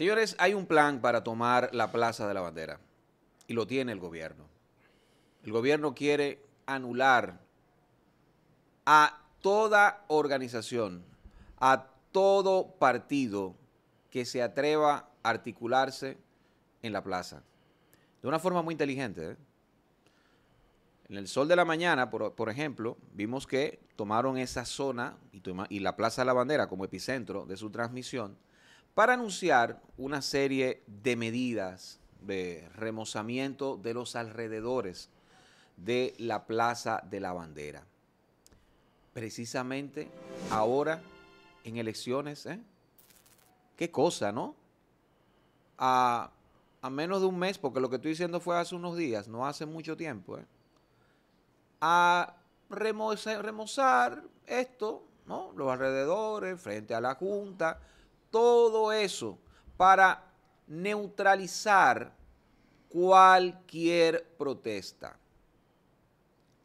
Señores, hay un plan para tomar la Plaza de la Bandera y lo tiene el gobierno. El gobierno quiere anular a toda organización, a todo partido que se atreva a articularse en la plaza. De una forma muy inteligente. ¿eh? En el sol de la mañana, por, ejemplo, vimos que tomaron esa zona y la Plaza de la Bandera como epicentro de su transmisión para anunciar una serie de medidas de remozamiento de los alrededores de la Plaza de la Bandera. Precisamente ahora, en elecciones, ¿eh? Qué cosa, ¿no? A, menos de un mes, porque lo que estoy diciendo fue hace unos días, no hace mucho tiempo, ¿eh? A remozar, remozar esto, ¿no? Los alrededores, frente a la Junta, todo eso para neutralizar cualquier protesta.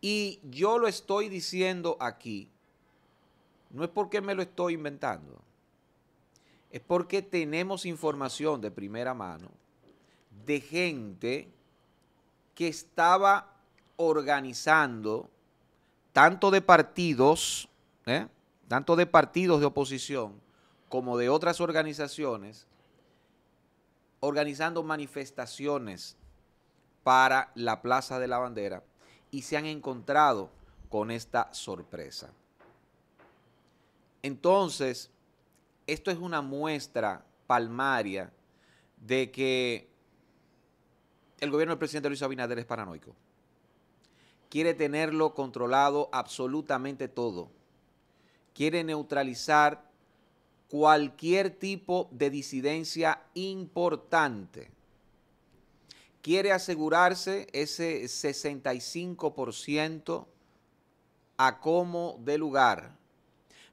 Y yo lo estoy diciendo aquí, no es porque me lo estoy inventando, es porque tenemos información de primera mano de gente que estaba organizando tanto de partidos, ¿eh? tanto de partidos de oposición, como de otras organizaciones, organizando manifestaciones para la Plaza de la Bandera y se han encontrado con esta sorpresa. Entonces, esto es una muestra palmaria de que el gobierno del presidente Luis Abinader es paranoico. Quiere tenerlo controlado absolutamente todo. Quiere neutralizar cualquier tipo de disidencia importante. Quiere asegurarse ese 65% a como de lugar.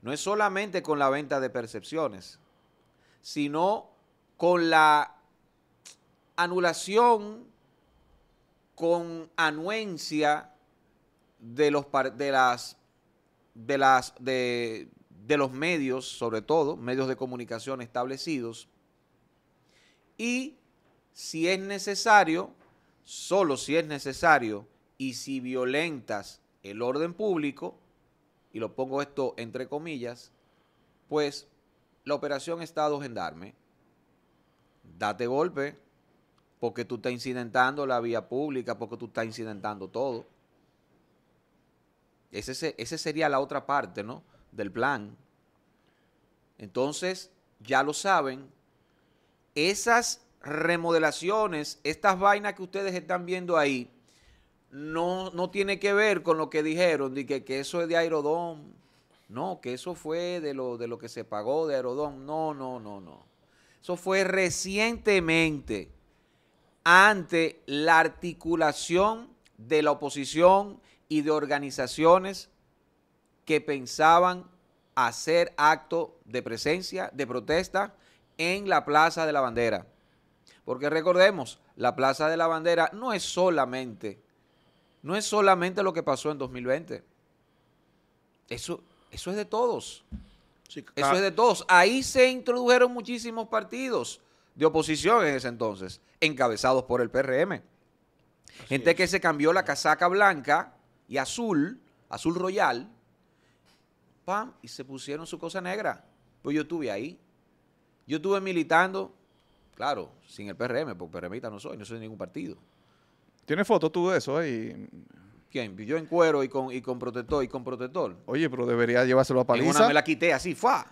No es solamente con la venta de percepciones, sino con la anulación con anuencia de, los, de las de las de de los medios, sobre todo medios de comunicación establecidos, y si es necesario, solo si es necesario, y si violentas el orden público, y lo pongo esto entre comillas, pues la operación Estado Gendarme, date golpe, porque tú estás incidentando la vía pública, porque tú estás incidentando todo. Ese, ese sería la otra parte, ¿no? del plan. Entonces, ya lo saben, esas remodelaciones, estas vainas que ustedes están viendo ahí, no, no tiene que ver con lo que dijeron, de que, eso es de Aerodón, no, que eso fue de lo, de lo que se pagó de Aerodón, no, no, no, no. Eso fue recientemente ante la articulación de la oposición y de organizaciones que pensaban hacer acto de presencia, de protesta en la Plaza de la Bandera. Porque recordemos, la Plaza de la Bandera no es solamente, no es solamente lo que pasó en 2020. Eso, eso es de todos. Eso es de todos. Ahí se introdujeron muchísimos partidos de oposición en ese entonces, encabezados por el PRM. Gente que se cambió la casaca blanca y azul, azul royal, pam, y se pusieron su cosa negra. Pues yo estuve ahí. Yo estuve militando, claro, sin el PRM, porque PRMita no soy, no soy de ningún partido. ¿Tienes fotos tú de eso ahí? ¿Quién? Yo en cuero y con, y con protector y con protector. Oye, pero debería llevárselo a paliza. una me la quité así, fa.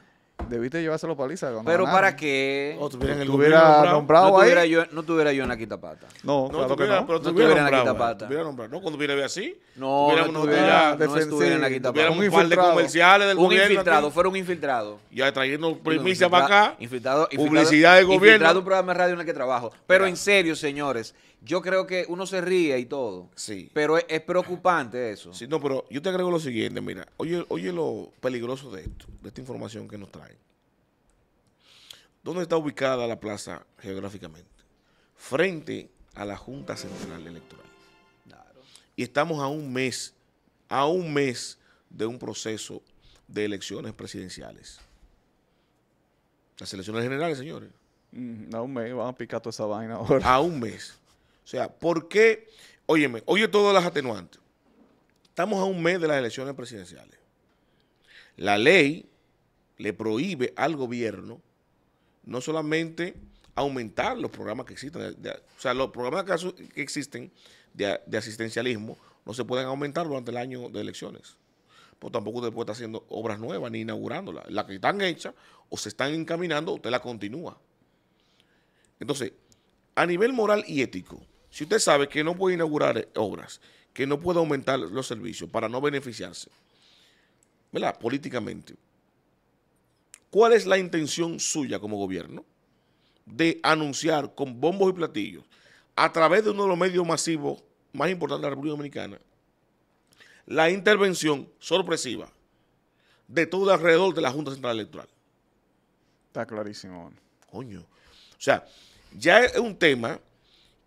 Debiste llevárselo paliza. Pero ¿para qué? no Tuviera yo, no tuviera yo en la quitapata. No, no, tuviera, que no. Pero no tuviera, en la eh. quitapata. No, cuando hubiera así. No, no, tuviera, estuviera en la este, quitapata. Era un par de comerciales del gobierno. Un infiltrado, fueron un infiltrado. Ya trayendo primicias para acá. Infiltrado, publicidad del gobierno. Infiltrado un programa de radio en el que trabajo. Pero en serio, señores yo creo que uno se ríe y todo. Sí. Pero es, preocupante eso. Sí, no, pero yo te agrego lo siguiente, mira, oye, oye lo peligroso de esto, de esta información que nos traen. ¿Dónde está ubicada la plaza geográficamente? Frente a la Junta Central Electoral. Claro. Y estamos a un mes, a un mes de un proceso de elecciones presidenciales. Las elecciones generales, señores. Mm, a un mes, van a picar toda esa vaina ahora. A un mes. O sea, ¿por qué? Óyeme, oye todas las atenuantes. Estamos a un mes de las elecciones presidenciales. La ley le prohíbe al gobierno no solamente aumentar los programas que existen, o sea, los programas que, existen de, asistencialismo no se pueden aumentar durante el año de elecciones. Pues tampoco usted puede estar haciendo obras nuevas ni inaugurándolas. Las que están hechas o se están encaminando, usted la continúa. Entonces, a nivel moral y ético, si usted sabe que no puede inaugurar obras, que no puede aumentar los servicios para no beneficiarse, ¿verdad? Políticamente, ¿cuál es la intención suya como gobierno de anunciar con bombos y platillos a través de uno de los medios masivos más importantes de la República Dominicana la intervención sorpresiva de todo alrededor de la Junta Central Electoral? Está clarísimo. Coño. O sea, ya es un tema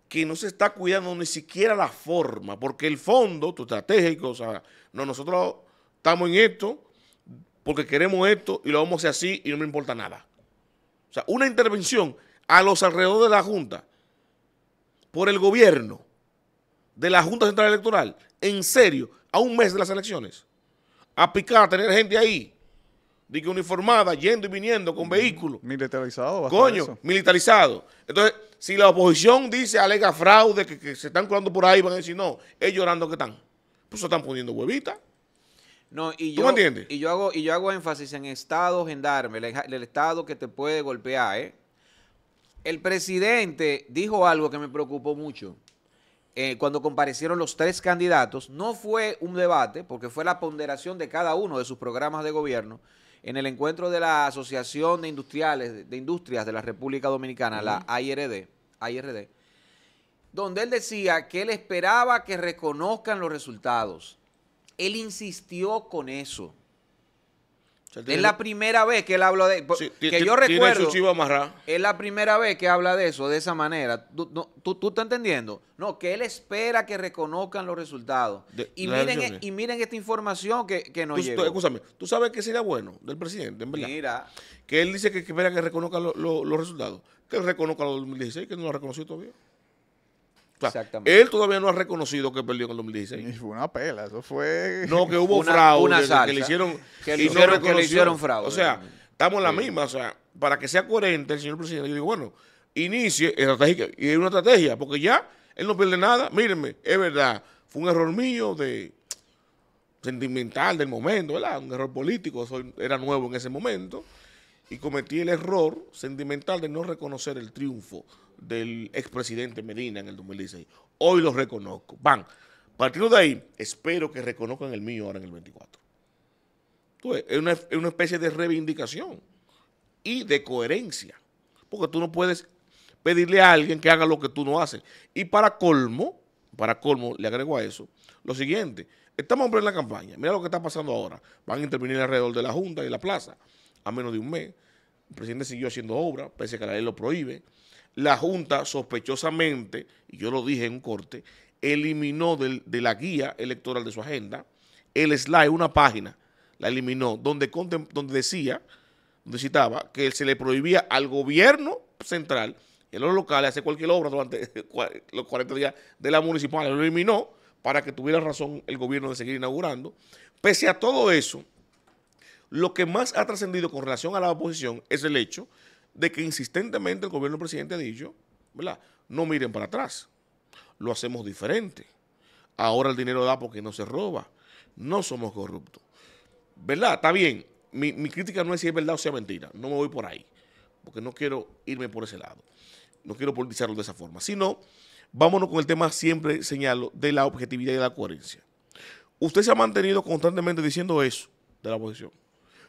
que no se está cuidando ni siquiera la forma, porque el fondo estratégico, o sea, no, nosotros estamos en esto porque queremos esto y lo vamos a hacer así y no me importa nada. O sea, una intervención a los alrededores de la Junta por el gobierno de la Junta Central Electoral, en serio, a un mes de las elecciones, a picar, a tener gente ahí, de uniformada, yendo y viniendo con mm, vehículos. Militarizado. Coño, militarizado. Entonces, si la oposición dice, alega fraude, que, se están curando por ahí, van a decir, no, es llorando que están. Pues se están poniendo huevitas. No, y ¿Tú yo, me entiendes? Y yo, hago, y yo hago énfasis en Estado gendarme, el, el Estado que te puede golpear. ¿eh? El presidente dijo algo que me preocupó mucho. Eh, cuando comparecieron los tres candidatos, no fue un debate, porque fue la ponderación de cada uno de sus programas de gobierno, en el encuentro de la Asociación de Industriales, de Industrias de la República Dominicana, la IRD, donde él decía que él esperaba que reconozcan los resultados. Él insistió con eso es la primera vez que él habla de que yo recuerdo. Es la primera vez que habla de eso de esa manera. ¿Tú, estás entendiendo? No, que él espera que reconozcan los resultados. y, miren, e, y miren esta información que, que nos llega. Escúchame, ¿tú sabes qué sería bueno del presidente, en Mira. Que él dice que espera que reconozcan los resultados. Que reconozca los 2016, que no lo ha reconocido todavía. Exactamente. Él todavía no ha reconocido que perdió en el 2016. Y fue una pela, eso fue. No, que hubo fraude. que le hicieron, hicieron, fraude. O sea, estamos en la misma. O sea, para que sea coherente el señor presidente, yo digo, bueno, inicie estratégica Y es una estrategia, porque ya él no pierde nada. Mírenme, es verdad, fue un error mío de sentimental del momento, ¿verdad? Un error político, eso era nuevo en ese momento y cometí el error sentimental de no reconocer el triunfo del expresidente Medina en el 2016. Hoy lo reconozco. Van. Partiendo de ahí, espero que reconozcan el mío ahora en el 24. es una, es una especie de reivindicación y de coherencia. Porque tú no puedes pedirle a alguien que haga lo que tú no haces. Y para colmo, para colmo, le agrego a eso, lo siguiente, estamos en la campaña, mira lo que está pasando ahora, van a intervenir alrededor de la Junta y la Plaza a menos de un mes. El presidente siguió haciendo obra, pese a que la ley lo prohíbe. La Junta, sospechosamente, y yo lo dije en un corte, eliminó de la guía electoral de su agenda el slide, una página, la eliminó, donde, donde decía, donde citaba, que se le prohibía al gobierno central en los locales hacer cualquier obra durante los 40 días de la municipal. Lo eliminó para que tuviera razón el gobierno de seguir inaugurando. Pese a todo eso, lo que más ha trascendido con relación a la oposición es el hecho de que insistentemente el gobierno presidente ha dicho, ¿verdad? No miren para atrás, lo hacemos diferente. Ahora el dinero da porque no se roba, no somos corruptos. ¿Verdad? Está bien, mi, mi crítica no es si es verdad o sea mentira, no me voy por ahí, porque no quiero irme por ese lado, no quiero politizarlo de esa forma, sino vámonos con el tema siempre señalo de la objetividad y de la coherencia. Usted se ha mantenido constantemente diciendo eso de la oposición.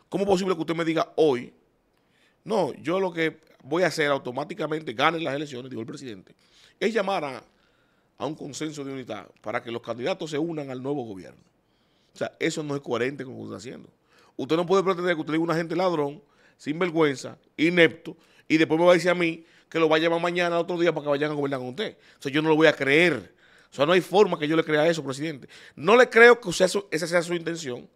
¿Cómo es posible que usted me diga hoy, no, yo lo que voy a hacer automáticamente, ganen las elecciones, dijo el presidente, es llamar a, un consenso de unidad para que los candidatos se unan al nuevo gobierno? O sea, eso no es coherente con lo que usted está haciendo. Usted no puede pretender que usted diga un agente gente ladrón, sinvergüenza, inepto, y después me va a decir a mí que lo va a llamar mañana, otro día, para que vayan a gobernar con usted. O sea, yo no lo voy a creer. O sea, no hay forma que yo le crea eso, presidente. No le creo que esa sea su intención.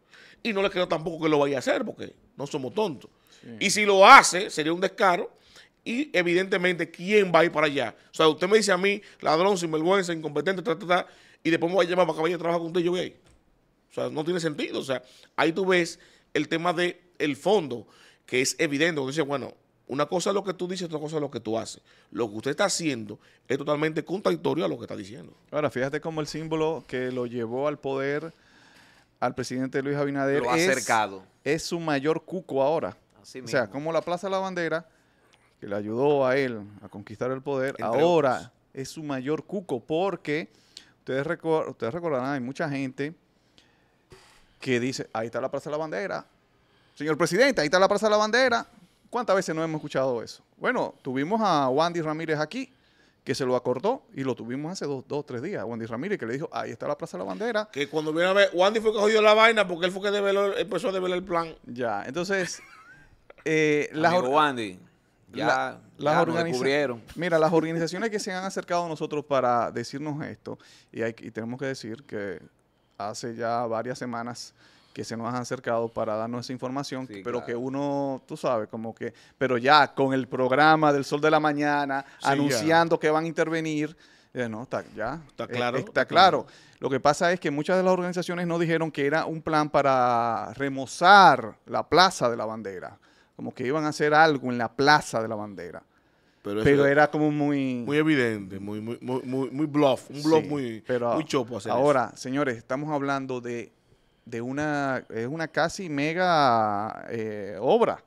Y no le creo tampoco que lo vaya a hacer, porque no somos tontos. Y si lo hace, sería un descaro. Y evidentemente, ¿quién va a ir para allá? O sea, usted me dice a mí, ladrón, sinvergüenza, incompetente, ta, ta, ta, y después me va a llamar para que vaya a trabajar con usted y yo voy ahí. O sea, no tiene sentido. O sea, ahí tú ves el tema del el fondo, que es evidente. Porque dice, bueno, una cosa es lo que tú dices, otra cosa es lo que tú haces. Lo que usted está haciendo es totalmente contradictorio a lo que está diciendo. Ahora, fíjate cómo el símbolo que lo llevó al poder al presidente Luis Abinader. es, su mayor cuco ahora. o sea, como la Plaza de la Bandera, que le ayudó a él a conquistar el poder, ahora es su mayor cuco porque ustedes, ustedes recordarán, hay mucha gente que dice, ahí está la Plaza de la Bandera. Señor presidente, ahí está la Plaza de la Bandera. ¿Cuántas veces no hemos escuchado eso? Bueno, tuvimos a Wandy Ramírez aquí que se lo acordó y lo tuvimos hace dos dos tres días. Wandy Ramírez que le dijo, ahí está la Plaza de la Bandera. Que cuando vino a ver, Wandy fue que jodió la vaina porque él fue que empezó a develar el plan. Ya, entonces... Eh, las ya, descubrieron. Mira, las organizaciones que se han acercado a nosotros para decirnos esto, y tenemos que decir que hace ya varias semanas que se nos han acercado para darnos esa información, pero que uno, tú sabes, como que, pero ya con el programa del Sol de la Mañana, anunciando que van a intervenir, eh, no, está, ya, está eh, claro. está claro. Lo que pasa es que muchas de las organizaciones no dijeron que era un plan para remozar la plaza de la bandera, como que iban a hacer algo en la plaza de la bandera. Pero, era, como muy... Muy evidente, muy, muy, muy, muy bluff, un bluff muy, chopo. ahora, señores, estamos hablando de de una, es una casi mega eh, obra,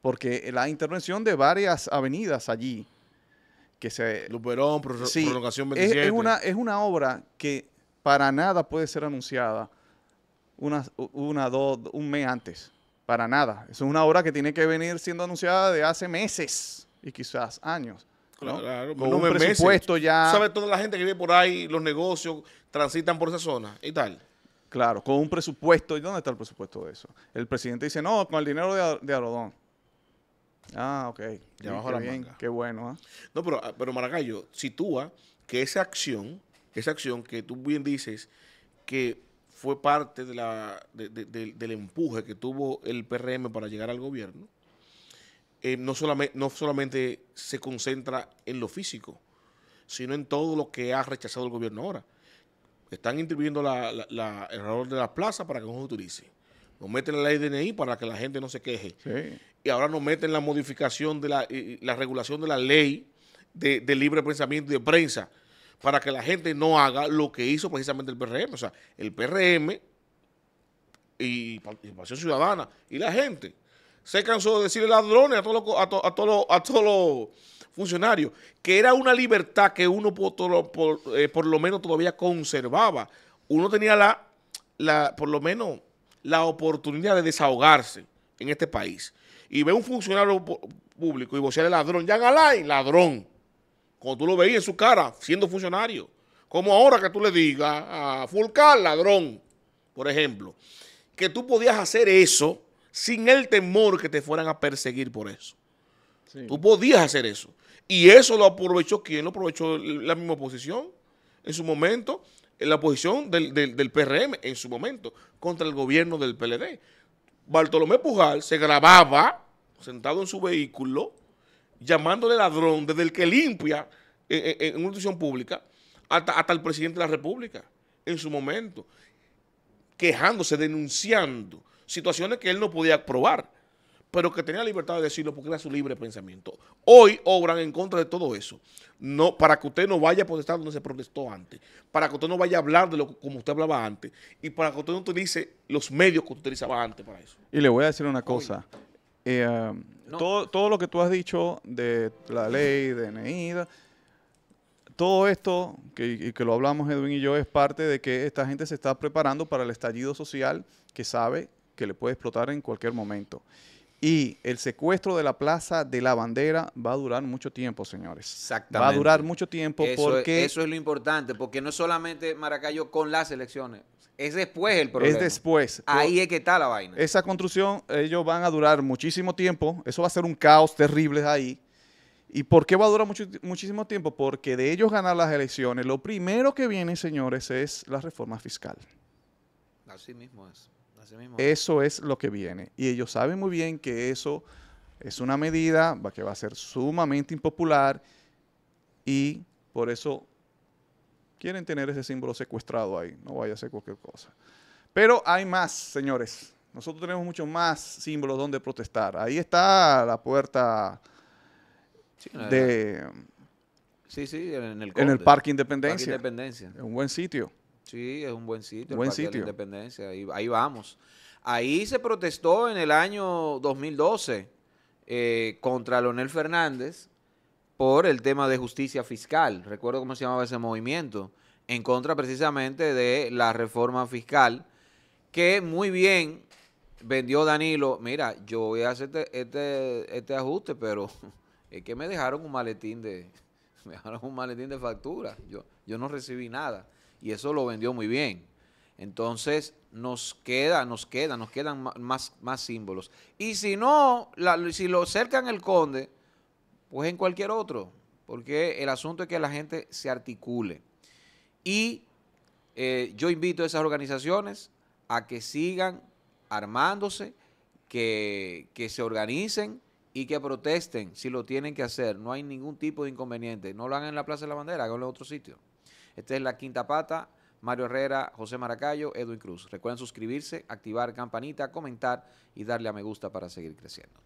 porque la intervención de varias avenidas allí, que se... Luperón, 27. Es, una, es una obra que para nada puede ser anunciada una, una, dos, un mes antes, para nada. Es una obra que tiene que venir siendo anunciada de hace meses y quizás años. ¿no? Claro, con un presupuesto ya. ¿Sabe toda la gente que vive por ahí, los negocios transitan por esa zona y tal? Claro, con un presupuesto. ¿Y dónde está el presupuesto de eso? El presidente dice, no, con el dinero de, Arodón. Ah, ok. Ya Qué bueno, ¿ah? No, pero, ah, pero sitúa que esa acción, esa acción que tú bien dices, que fue parte de la, del empuje que tuvo el PRM para llegar al gobierno, eh, no, solamente, no solamente se concentra en lo físico, sino en todo lo que ha rechazado el gobierno ahora. Están interviniendo el error de la plaza para que no se utilice. Nos meten la ley DNI para que la gente no se queje. Y ahora nos meten la modificación de la, regulación de la ley de, libre pensamiento y de prensa para que la gente no haga lo que hizo precisamente el PRM. O sea, el PRM y Participación Ciudadana y la gente se cansó de decirle ladrones a todos los, a, todos a, los funcionarios, que era una libertad que uno eh, por, lo menos todavía conservaba. Uno tenía la, por lo menos la oportunidad de desahogarse en este país. Y ve un funcionario público y el ladrón, Jan Alain, ladrón. Como tú lo veías en su cara, siendo funcionario. Como ahora que tú le digas a Fulcar, ladrón, por ejemplo. Que tú podías hacer eso sin el temor que te fueran a perseguir por eso. Tú podías hacer eso. Y eso lo aprovechó ¿quién? lo aprovechó la misma oposición en su momento, en la oposición del, del, PRM en su momento, contra el gobierno del PLD. Bartolomé Pujal se grababa sentado en su vehículo, llamándole ladrón desde el que limpia eh, eh, en, una institución pública hasta, hasta el presidente de la República en su momento, quejándose, denunciando situaciones que él no podía probar, pero que tenía libertad de decirlo porque era su libre pensamiento. Hoy obran en contra de todo eso. No, para que usted no vaya a protestar donde se protestó antes, para que usted no vaya a hablar de lo como usted hablaba antes y para que usted no utilice los medios que usted utilizaba antes para eso. Y le voy a decir una cosa. Eh, todo, lo que tú has dicho de la ley, de Neida, todo esto, que, que lo hablamos Edwin y yo, es parte de que esta gente se está preparando para el estallido social que sabe que le puede explotar en cualquier momento. Y el secuestro de la Plaza de la Bandera va a durar mucho tiempo, señores. Exactamente. Va a durar mucho tiempo porque... eso es lo importante, porque no es solamente Maracayo con las elecciones, es después el problema. Es después. Ahí es que está la vaina. Esa construcción, ellos van a durar muchísimo tiempo, eso va a ser un caos terrible ahí. ¿Y por qué va a durar mucho, muchísimo tiempo? Porque de ellos ganar las elecciones, lo primero que viene, señores, es la reforma fiscal. Así mismo es. Eso es lo que viene. Y ellos saben muy bien que eso es una medida que va a ser sumamente impopular y por eso quieren tener ese símbolo secuestrado ahí. No vaya a ser cualquier cosa. Pero hay más, señores. Nosotros tenemos muchos más símbolos donde protestar. Ahí está la puerta de... Sí, sí, en el, Parque Independencia. Parque un buen sitio. Sí, es un buen sitio. Buen sitio. De la Independencia, ahí, vamos. Ahí se protestó en el año 2012 eh, contra Leonel Fernández por el tema de justicia fiscal. Recuerdo cómo se llamaba ese movimiento. En contra precisamente de la reforma fiscal que muy bien vendió Danilo. Mira, yo voy a hacer este, este, este ajuste, pero es que me dejaron un maletín de, me dejaron un maletín de factura. Yo, yo no recibí nada y eso lo vendió muy bien. Entonces, nos queda, nos queda, nos quedan más, símbolos. Y si no, si lo cercan el conde, pues en cualquier otro, porque el asunto es que la gente se articule. Y eh, yo invito a esas organizaciones a que sigan armándose, que, que se organicen y que protesten si lo tienen que hacer. No hay ningún tipo de inconveniente. No lo hagan en la Plaza de la Bandera, háganlo en otro sitio. Esta es la quinta pata. Mario Herrera, José Maracayo, Edwin Cruz. Recuerden suscribirse, activar campanita, comentar y darle a me gusta para seguir creciendo.